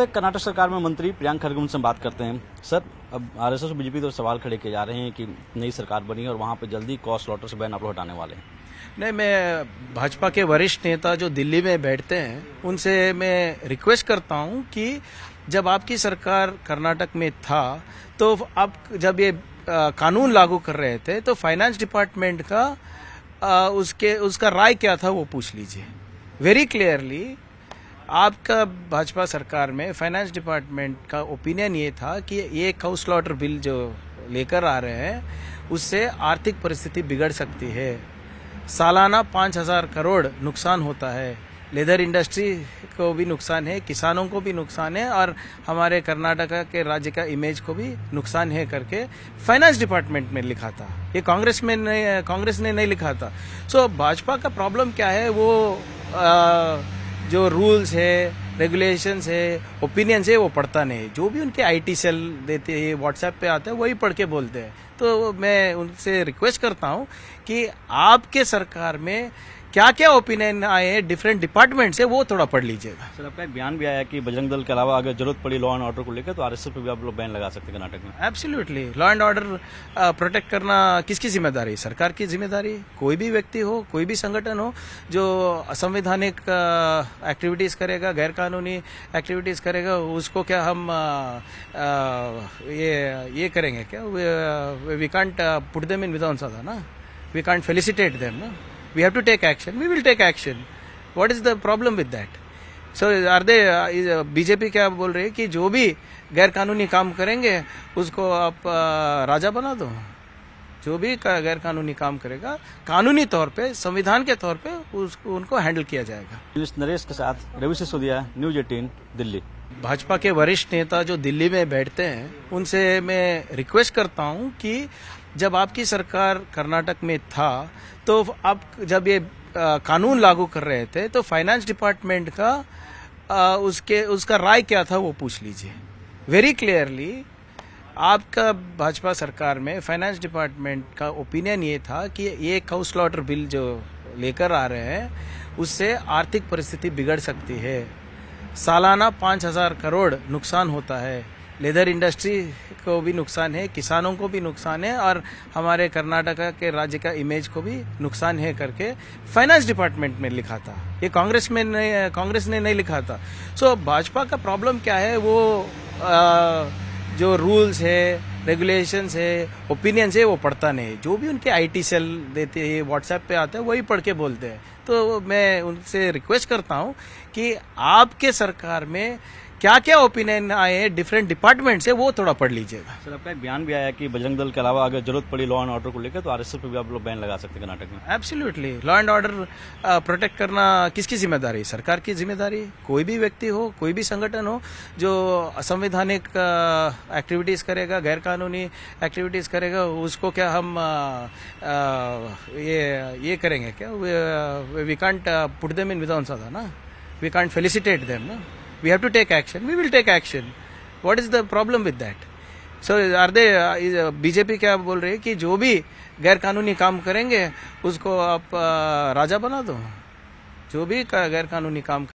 कर्नाटक सरकार में मंत्री प्रियांक खड़गे से बात करते हैं सर अब आरएसएस और बीजेपी तो सवाल खड़े किए जा रहे हैं कि नई सरकार बनी है और वहाँ पर जल्दी कॉस्ट लॉटर से बैन आप लोग हटाने वाले हैं नहीं मैं भाजपा के वरिष्ठ नेता जो दिल्ली में बैठते हैं उनसे मैं रिक्वेस्ट करता हूँ कि जब आपकी सरकार कर्नाटक में था तो आप जब ये कानून लागू कर रहे थे तो फाइनेंस डिपार्टमेंट का उसके उसका राय क्या था वो पूछ लीजिए वेरी क्लियरली आपका भाजपा सरकार में फाइनेंस डिपार्टमेंट का ओपिनियन ये था कि ये हाउस लॉटर बिल जो लेकर आ रहे हैं उससे आर्थिक परिस्थिति बिगड़ सकती है सालाना पाँच हज़ार करोड़ नुकसान होता है लेदर इंडस्ट्री को भी नुकसान है किसानों को भी नुकसान है और हमारे कर्नाटका के राज्य का इमेज को भी नुकसान है करके फाइनेंस डिपार्टमेंट में लिखा था ये कांग्रेस में नहीं कांग्रेस ने नहीं लिखा था सो so, भाजपा का प्रॉब्लम क्या है वो आ, जो रूल्स है रेगुलेशंस है ओपिनियंस है वो पढ़ता नहीं जो भी उनके आईटी सेल देते हैं व्हाट्सएप पे आते हैं वही पढ़ के बोलते हैं तो मैं उनसे रिक्वेस्ट करता हूँ कि आपके सरकार में क्या क्या ओपिनियन आए हैं डिफरेंट डिपार्टमेंट से वो थोड़ा पढ़ लीजिएगा सर आपका एक बयान भी आया कि बजरंग दल के अलावा अगर जरूरत पड़ी लॉ एंड ऑर्डर को लेकर तो आरएसएस पे भी आप लोग बैन लगा सकते हैं कर्नाटक में absolutely law and order protect करना किसकी जिम्मेदारी सरकार की जिम्मेदारी कोई भी व्यक्ति हो कोई भी संगठन हो जो असंवैधानिक एक्टिविटीज करेगा गैर कानूनी एक्टिविटीज करेगा उसको क्या हम आ, आ, ये ये करेंगे क्या we can't put them in Vidhansabha ना वी कांट फेलिसिटेट देम ना we have to take action we will take action what is the problem with that so are so is they BJP क्या बोल रही ki jo bhi gair kanuni kaam karenge usko aap uh, raja bana do जो भी गैर कानूनी काम करेगा कानूनी तौर पे संविधान के तौर पे उसको उनको हैंडल किया जाएगा नरेश के साथ रवि सिसोदिया न्यूज एटीन दिल्ली भाजपा के वरिष्ठ नेता जो दिल्ली में बैठते हैं उनसे मैं रिक्वेस्ट करता हूं कि जब आपकी सरकार कर्नाटक में था तो आप जब ये कानून लागू कर रहे थे तो फाइनेंस डिपार्टमेंट का उसके उसका राय क्या था वो पूछ लीजिए वेरी क्लियरली आपका भाजपा सरकार में फाइनेंस डिपार्टमेंट का ओपिनियन ये था कि ये हाउस लॉटर बिल जो लेकर आ रहे हैं उससे आर्थिक परिस्थिति बिगड़ सकती है सालाना पाँच हजार करोड़ नुकसान होता है लेदर इंडस्ट्री को भी नुकसान है किसानों को भी नुकसान है और हमारे कर्नाटका के राज्य का इमेज को भी नुकसान है करके फाइनेंस डिपार्टमेंट में लिखा था ये कांग्रेस में नहीं कांग्रेस ने नहीं लिखा था सो so, भाजपा का प्रॉब्लम क्या है वो आ, जो रूल्स है रेगुलेशंस है ओपिनियंस है वो पढ़ता नहीं जो भी उनके आईटी सेल देते हैं व्हाट्सएप पे आते हैं वही पढ़ के बोलते हैं तो मैं उनसे रिक्वेस्ट करता हूँ कि आपके सरकार में क्या क्या ओपिनियन आए हैं डिफरेंट डिपार्टमेंट से वो थोड़ा पढ़ लीजिएगा सर आपका एक बयान भी आया कि बजरंग दल के अलावा अगर जरूरत पड़ी लॉ एंड ऑर्डर को लेकर तो आर पे भी आप लोग बैन लगा सकते हैं कर्नाटक में absolutely law and order protect करना किसकी जिम्मेदारी सरकार की जिम्मेदारी कोई भी व्यक्ति हो कोई भी संगठन हो जो असंवैधानिक एक्टिविटीज करेगा गैर कानूनी एक्टिविटीज करेगा उसको क्या हम आ, आ, ये ये करेंगे क्या we can't put them in Vidhansabha ना वी कांट फेलिसिटेट देम ना we have to take action we will take action what is the problem with that so so are they BJP क्या बोल रही ki jo bhi gair kanuni kaam karenge usko aap uh, raja bana do jo bhi gair kanuni kaam